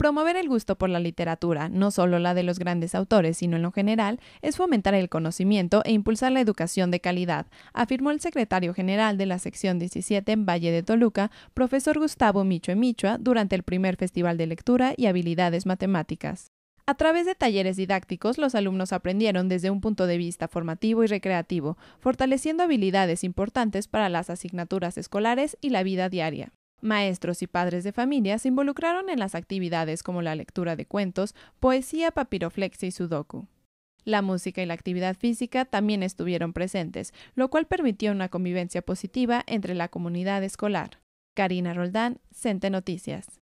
Promover el gusto por la literatura, no solo la de los grandes autores, sino en lo general, es fomentar el conocimiento e impulsar la educación de calidad, afirmó el secretario general de la sección 17 en Valle de Toluca, profesor Gustavo Micho Michua, durante el primer Festival de Lectura y Habilidades Matemáticas. A través de talleres didácticos, los alumnos aprendieron desde un punto de vista formativo y recreativo, fortaleciendo habilidades importantes para las asignaturas escolares y la vida diaria. Maestros y padres de familia se involucraron en las actividades como la lectura de cuentos, poesía, papiroflexia y sudoku. La música y la actividad física también estuvieron presentes, lo cual permitió una convivencia positiva entre la comunidad escolar. Karina Roldán, Cente Noticias.